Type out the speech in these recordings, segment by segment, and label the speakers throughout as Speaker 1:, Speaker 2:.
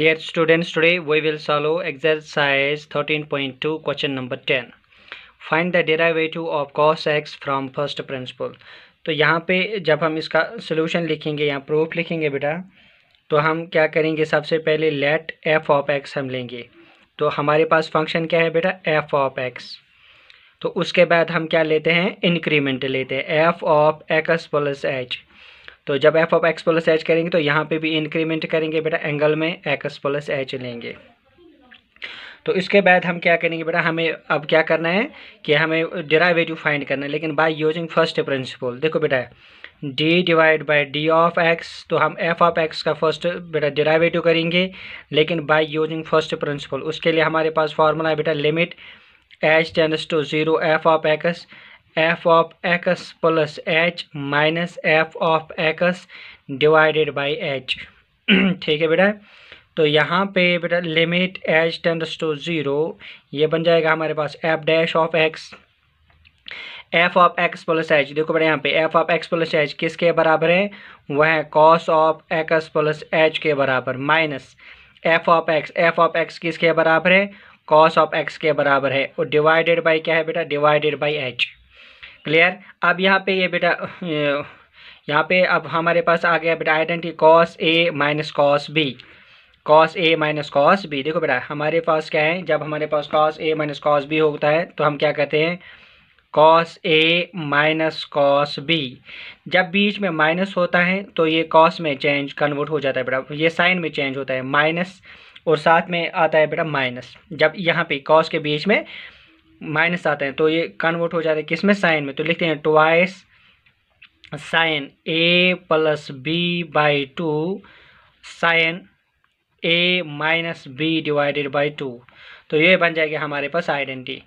Speaker 1: Dear students, today we will solve exercise 13.2 question number 10. Find the derivative of cos x from first principle. तो यहाँ पे जब हम इसका सोल्यूशन लिखेंगे या प्रूफ लिखेंगे बेटा तो हम क्या करेंगे सबसे पहले लेट एफ ऑफ एक्स हम लेंगे तो हमारे पास फंक्शन क्या है बेटा एफ ऑफ एक्स तो उसके बाद हम क्या लेते हैं इंक्रीमेंट लेते हैं F of X plus H तो जब F of X plus H करेंगे तो यहाँ पे भी इंक्रीमेंट करेंगे बेटा एंगल में एक्स प्लस एच लेंगे तो इसके बाद हम क्या करेंगे बेटा हमें अब क्या करना है कि हमें डेरावेटिव फाइंड करना है लेकिन बाय यूजिंग फर्स्ट प्रिंसिपल देखो बेटा D divide by D of X तो हम एफ ऑफ एक्स का फर्स्ट बेटा डेरावेटिव करेंगे लेकिन बाय यूजिंग फर्स्ट प्रिंसिपल उसके लिए हमारे पास फार्मूला है बेटा limit H tends to zero F of X F of X plus H minus F of X divided by H ठीक है बेटा तो यहाँ पे बेटा limit H tends to zero ये बन जाएगा हमारे पास F dash of X F of X plus H देखो बेटा यहाँ पे F of X plus H किसके बराबर है वह है cos of X plus H के बराबर minus F of X F of X किसके बराबर है कॉस ऑफ एक्स के बराबर है और डिवाइडेड बाई क्या है बेटा डिवाइडेड बाई एच क्लियर अब यहाँ पे ये बेटा यहाँ पे अब हमारे पास आ गया बेटा identity cos A minus cos B cos A minus cos B देखो बेटा हमारे पास क्या है जब हमारे पास cos A minus cos B होता है तो हम क्या कहते हैं cos A minus cos B जब बीच में माइनस होता है तो ये कॉस में चेंज कन्वर्ट हो जाता है बेटा ये साइन में चेंज होता है माइनस और साथ में आता है बेटा माइनस जब यहाँ पे कॉस के बीच में माइनस आते हैं तो ये कन्वर्ट हो जाता है किस में साइन में तो लिखते हैं twice sine A plus B by two sine A minus B divided by two तो ये बन जाएगा हमारे पास आइडेंटिटी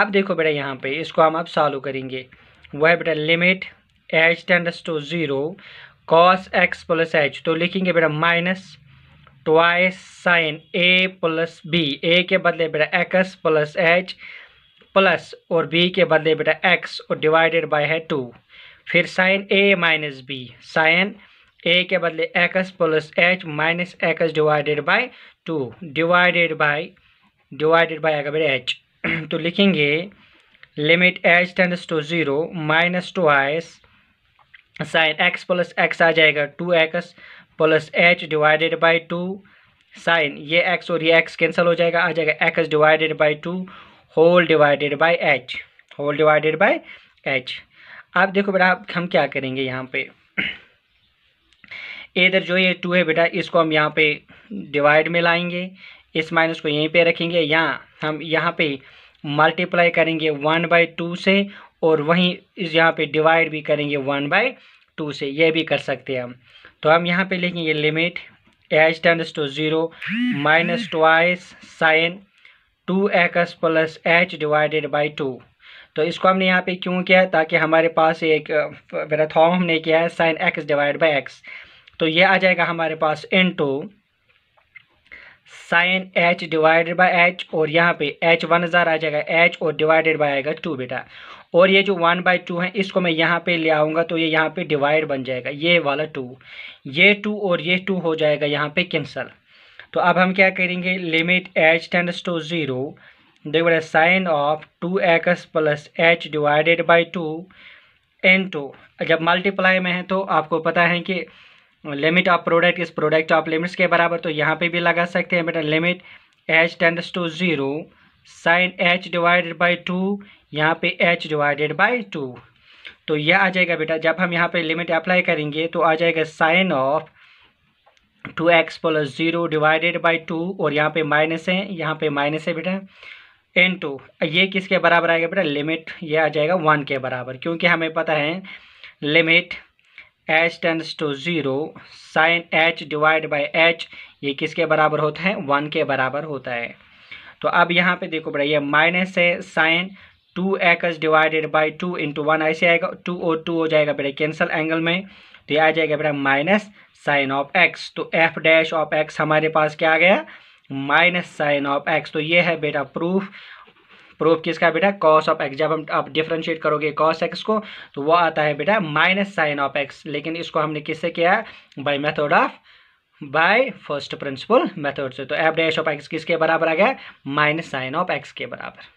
Speaker 1: अब देखो बेटा यहाँ पे इसको हम अब सॉल्व करेंगे वह बेटा limit H tends to zero cos X plus H तो लिखेंगे बेटा minus twice sine A plus B A के बदले बेटा एक्स प्लस एच प्लस और बी के बदले बेटा एक्स और डिवाइडेड बाय है टू फिर sine A minus B sine A के बदले X plus H minus X divided by two divided by divided by आएगा बेटा एच तो लिखेंगे limit H tends to zero minus twice sine X plus X आ जाएगा two X plus H divided by two sine ये X और ये X cancel हो जाएगा आ जाएगा X divided by two whole divided by H whole divided by H अब देखो बेटा हम क्या करेंगे यहाँ पे इधर जो ये टू है बेटा इसको हम यहाँ पे डिवाइड में लाएंगे इस माइनस को यहीं पे रखेंगे यहाँ हम यहाँ पे मल्टीप्लाई करेंगे वन बाई टू से और वहीं इस यहाँ पे डिवाइड भी करेंगे वन बाई टू से ये भी कर सकते हैं हम तो हम यहाँ पे लिखेंगे limit H tends to zero minus twice sine two X plus H divided by two तो इसको हमने यहाँ पे क्यों किया ताकि हमारे पास एक मेरा थॉम हमने किया है sine X divide by X तो ये आ जाएगा हमारे पास into sine H divided by H और यहाँ पे एच वन हज़ार आ जाएगा एच और डिवाइडेड बाई आएगा टू बेटा और ये जो वन बाई टू है इसको मैं यहाँ पे ले आऊँगा तो ये यहाँ पे डिवाइड बन जाएगा ये वाला टू ये टू और ये टू हो जाएगा यहाँ पे कैंसल तो अब हम क्या करेंगे limit H tends to zero देखिए sine of two X plus H divided by two into जब मल्टीप्लाई में है तो आपको पता है कि limit of product is product of limits के बराबर तो यहाँ पे भी लगा सकते हैं बेटा limit H tends to zero sine H divided by two यहाँ पे एच डिवाइडेड बाई टू तो यह आ जाएगा बेटा जब हम यहाँ पे लिमिट अप्लाई करेंगे तो आ जाएगा sine of two X plus zero divided by two और यहाँ पे माइनस है यहाँ पे माइनस है बेटा एन टू ये किसके बराबर आएगा बेटा लिमिट ये आ जाएगा वन के बराबर क्योंकि हमें पता है limit H tends to zero sine H divide by H ये किसके बराबर होता है वन के बराबर होता है तो अब यहाँ पे देखो बेटा ये माइनस है sine two X divided by two into one ऐसे आएगा टू और टू हो जाएगा बेटा कैंसल एंगल में तो ये आ जाएगा बेटा माइनस साइन ऑफ एक्स तो एफ डैश ऑफ एक्स हमारे पास क्या आ गया माइनस साइन ऑफ एक्स तो ये है बेटा प्रूफ प्रूफ किसका बेटा कॉस ऑफ एक्स जब हम आप डिफ्रेंशिएट करोगे कॉस एक्स को तो वो आता है बेटा माइनस साइन ऑफ एक्स लेकिन इसको हमने किससे किया by method of by first principle method से तो एफ डैश ऑफ एक्स किसके बराबर आ गया माइनस साइन ऑफ एक्स के बराबर